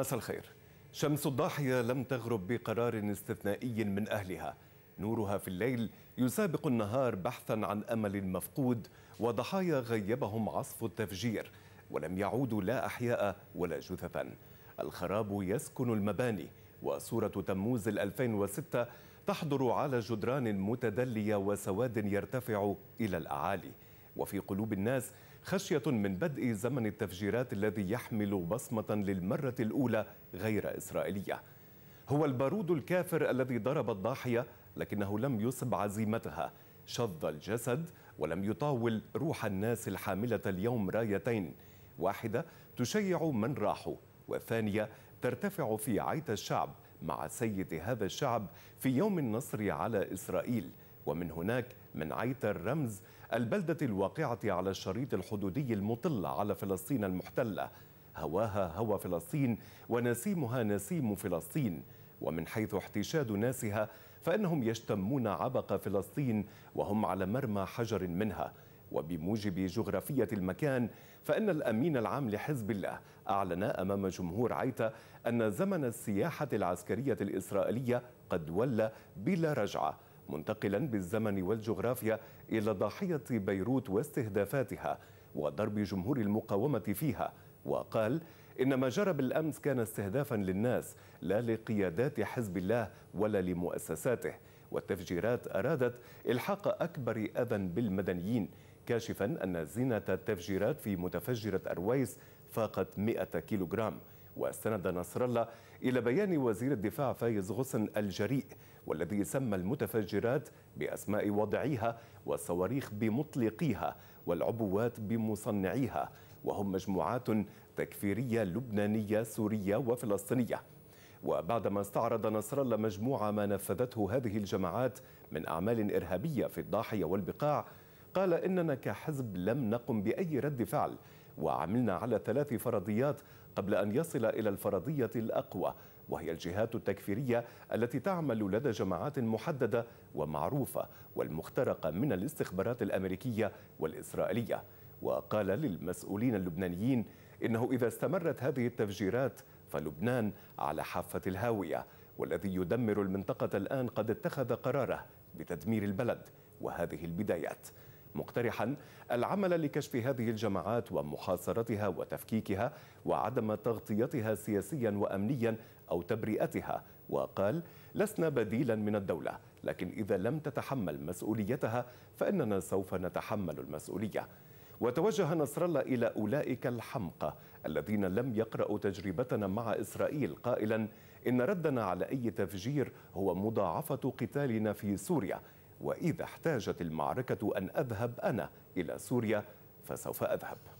مساء الخير شمس الضاحية لم تغرب بقرار استثنائي من أهلها نورها في الليل يسابق النهار بحثا عن أمل مفقود وضحايا غيبهم عصف التفجير ولم يعودوا لا أحياء ولا جثثا الخراب يسكن المباني وصورة تموز 2006 تحضر على جدران متدلية وسواد يرتفع إلى الأعالي وفي قلوب الناس خشية من بدء زمن التفجيرات الذي يحمل بصمة للمرة الأولى غير إسرائيلية هو البارود الكافر الذي ضرب الضاحية لكنه لم يصب عزيمتها شظ الجسد ولم يطاول روح الناس الحاملة اليوم رايتين واحدة تشيع من راحوا والثانية ترتفع في عيت الشعب مع سيد هذا الشعب في يوم النصر على إسرائيل ومن هناك من عيت الرمز البلدة الواقعة على الشريط الحدودي المطل على فلسطين المحتلة هواها هوى فلسطين ونسيمها نسيم فلسطين ومن حيث احتشاد ناسها فإنهم يشتمون عبق فلسطين وهم على مرمى حجر منها وبموجب جغرافية المكان فإن الأمين العام لحزب الله أعلن أمام جمهور عيتا أن زمن السياحة العسكرية الإسرائيلية قد ولى بلا رجعة منتقلا بالزمن والجغرافيا إلى ضاحية بيروت واستهدافاتها وضرب جمهور المقاومة فيها وقال إن ما جرى بالأمس كان استهدافا للناس لا لقيادات حزب الله ولا لمؤسساته والتفجيرات أرادت إلحاق أكبر أذى بالمدنيين كاشفا أن زينة التفجيرات في متفجرة أرويس فاقت 100 كيلوغرام واستند نصر الله إلى بيان وزير الدفاع فايز غصن الجريء والذي سمى المتفجرات بأسماء وضعيها والصواريخ بمطلقيها والعبوات بمصنعيها وهم مجموعات تكفيرية لبنانية سورية وفلسطينية وبعدما استعرض نصر الله مجموعة ما نفذته هذه الجماعات من أعمال إرهابية في الضاحية والبقاع قال إننا كحزب لم نقم بأي رد فعل وعملنا على ثلاث فرضيات قبل أن يصل إلى الفرضية الأقوى وهي الجهات التكفيرية التي تعمل لدى جماعات محددة ومعروفة والمخترقة من الاستخبارات الأمريكية والإسرائيلية وقال للمسؤولين اللبنانيين إنه إذا استمرت هذه التفجيرات فلبنان على حافة الهاوية والذي يدمر المنطقة الآن قد اتخذ قراره بتدمير البلد وهذه البدايات مقترحا العمل لكشف هذه الجماعات ومحاصرتها وتفكيكها وعدم تغطيتها سياسيا وامنيا او تبرئتها وقال لسنا بديلا من الدوله لكن اذا لم تتحمل مسؤوليتها فاننا سوف نتحمل المسؤوليه وتوجه نصر الله الى اولئك الحمقى الذين لم يقرأوا تجربتنا مع اسرائيل قائلا ان ردنا على اي تفجير هو مضاعفه قتالنا في سوريا وإذا احتاجت المعركة أن أذهب أنا إلى سوريا فسوف أذهب